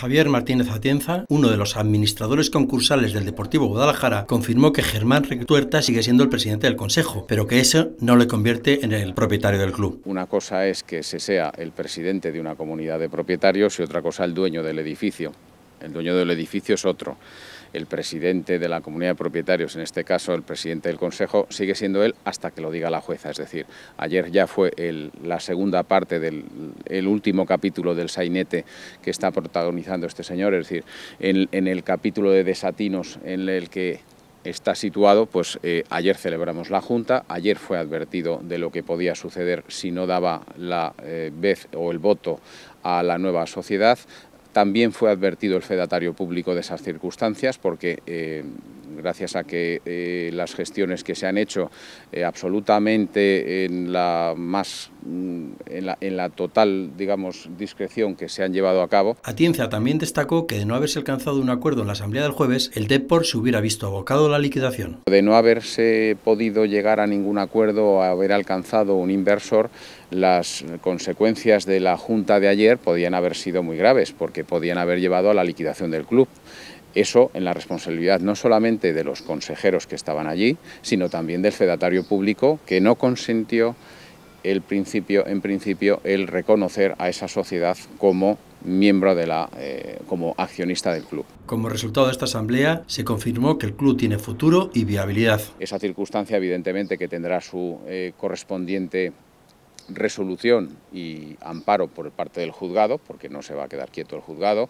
Javier Martínez Atienza, uno de los administradores concursales del Deportivo Guadalajara, confirmó que Germán rectuerta sigue siendo el presidente del Consejo, pero que eso no le convierte en el propietario del club. Una cosa es que se sea el presidente de una comunidad de propietarios y otra cosa el dueño del edificio. El dueño del edificio es otro el presidente de la comunidad de propietarios, en este caso el presidente del Consejo, sigue siendo él hasta que lo diga la jueza. Es decir, ayer ya fue la segunda parte del último capítulo del sainete que está protagonizando este señor, es decir, en, el capítulo de desatinos en el que está situado, pues eh, ayer celebramos la Junta, ayer fue advertido de lo que podía suceder si no daba la eh, vez o el voto a la nueva sociedad. También fue advertido el fedatario público de esas circunstancias porque eh, gracias a que eh, las gestiones que se han hecho eh, absolutamente en la más mm, en la, total, digamos, discreción que se han llevado a cabo. Atienza también destacó que de no haberse alcanzado un acuerdo en la asamblea del jueves, el Depor se hubiera visto abocado a la liquidación. De no haberse podido llegar a ningún acuerdo, o haber alcanzado un inversor, las consecuencias de la junta de ayer podían haber sido muy graves, porque podían haber llevado a la liquidación del club. Eso en la responsabilidad no solamente de los consejeros que estaban allí, sino también del fedatario público que no consintió el principio, en principio el reconocer a esa sociedad como miembro de la eh, como accionista del club. Como resultado de esta asamblea se confirmó que el club tiene futuro y viabilidad. Esa circunstancia evidentemente que tendrá su eh, correspondiente resolución y amparo por parte del juzgado, porque no se va a quedar quieto el juzgado,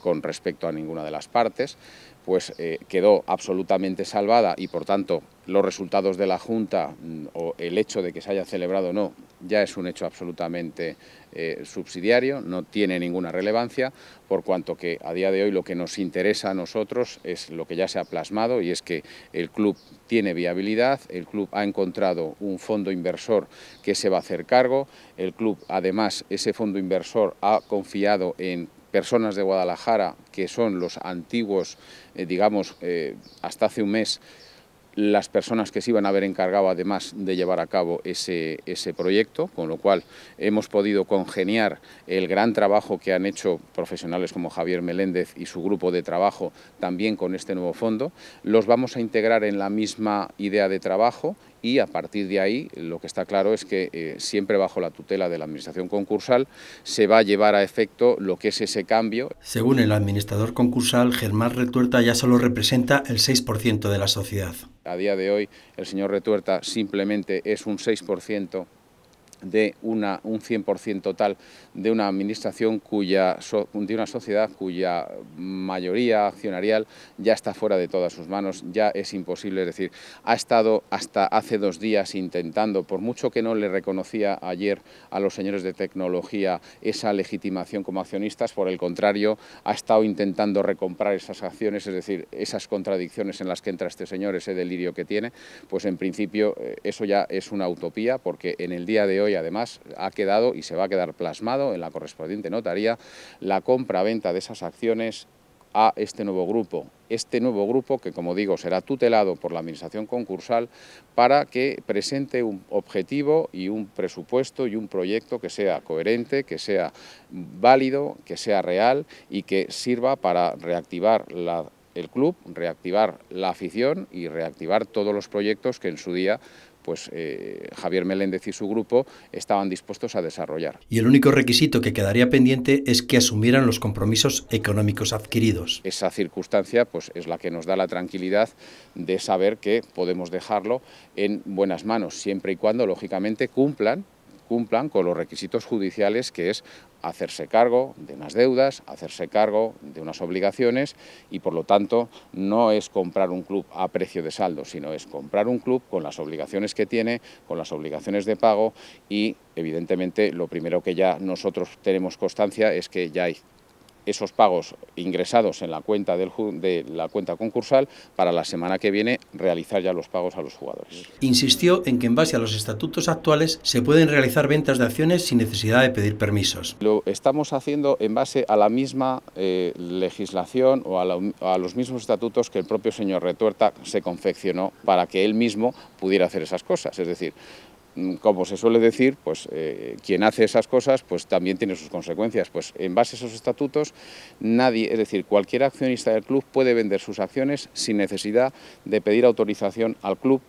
con respecto a ninguna de las partes, pues eh, quedó absolutamente salvada y por tanto los resultados de la Junta mm, o el hecho de que se haya celebrado o no ya es un hecho absolutamente eh, subsidiario, no tiene ninguna relevancia, por cuanto que a día de hoy lo que nos interesa a nosotros es lo que ya se ha plasmado y es que el club tiene viabilidad, el club ha encontrado un fondo inversor que se va a hacer cargo, el club además ese fondo inversor ha confiado en personas de Guadalajara, que son los antiguos, eh, digamos, eh, hasta hace un mes, las personas que se iban a haber encargado además de llevar a cabo ese, proyecto, con lo cual hemos podido congeniar el gran trabajo que han hecho profesionales como Javier Meléndez y su grupo de trabajo también con este nuevo fondo. Los vamos a integrar en la misma idea de trabajo y a partir de ahí lo que está claro es que eh, siempre bajo la tutela de la Administración concursal se va a llevar a efecto lo que es ese cambio. Según el administrador concursal, Germán Retuerta ya solo representa el 6% de la sociedad. A día de hoy el señor Retuerta simplemente es un 6% de una, un 100% total de una administración cuya, de una sociedad cuya mayoría accionarial ya está fuera de todas sus manos, ya es imposible, es decir, ha estado hasta hace dos días intentando, por mucho que no le reconocía ayer a los señores de tecnología esa legitimación como accionistas, por el contrario, ha estado intentando recomprar esas acciones, es decir, esas contradicciones en las que entra este señor, ese delirio que tiene, pues en principio eh, eso ya es una utopía, porque en el día de hoy y además ha quedado y se va a quedar plasmado en la correspondiente notaría la compra-venta de esas acciones a este nuevo grupo. Este nuevo grupo, que como digo, será tutelado por la Administración concursal para que presente un objetivo y un presupuesto y un proyecto que sea coherente, que sea válido, que sea real y que sirva para reactivar el club, reactivar la afición y reactivar todos los proyectos que en su día pues eh, Javier Meléndez y su grupo estaban dispuestos a desarrollar. Y el único requisito que quedaría pendiente es que asumieran los compromisos económicos adquiridos. Esa circunstancia pues, es la que nos da la tranquilidad de saber que podemos dejarlo en buenas manos, siempre y cuando, lógicamente, cumplan cumplan con los requisitos judiciales que es hacerse cargo de unas deudas, hacerse cargo de unas obligaciones y por lo tanto no es comprar un club a precio de saldo, sino es comprar un club con las obligaciones que tiene, con las obligaciones de pago y evidentemente lo primero que ya nosotros tenemos constancia es que ya hay esos pagos ingresados en la cuenta de la cuenta concursal para la semana que viene realizar ya los pagos a los jugadores. Insistió en que en base a los estatutos actuales se pueden realizar ventas de acciones sin necesidad de pedir permisos. Lo estamos haciendo en base a la misma eh, legislación o a, los mismos estatutos que el propio señor Retuerta se confeccionó para que él mismo pudiera hacer esas cosas. Es decir, Mm, como se suele decir, pues eh, quien hace esas cosas pues también tiene sus consecuencias. Pues en base a esos estatutos, nadie, es decir, cualquier accionista del club puede vender sus acciones sin necesidad de pedir autorización al club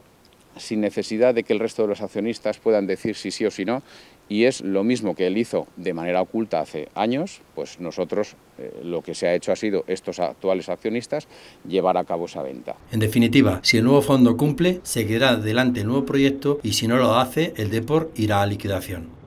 sin necesidad de que el resto de los accionistas puedan decir si sí o sí no, y es lo mismo que él hizo de manera oculta hace años, pues nosotros eh, lo que se ha hecho ha sido estos actuales accionistas llevar a cabo esa venta. En definitiva, si el nuevo fondo cumple, seguirá adelante el nuevo proyecto y si no lo hace, el Depor irá a liquidación.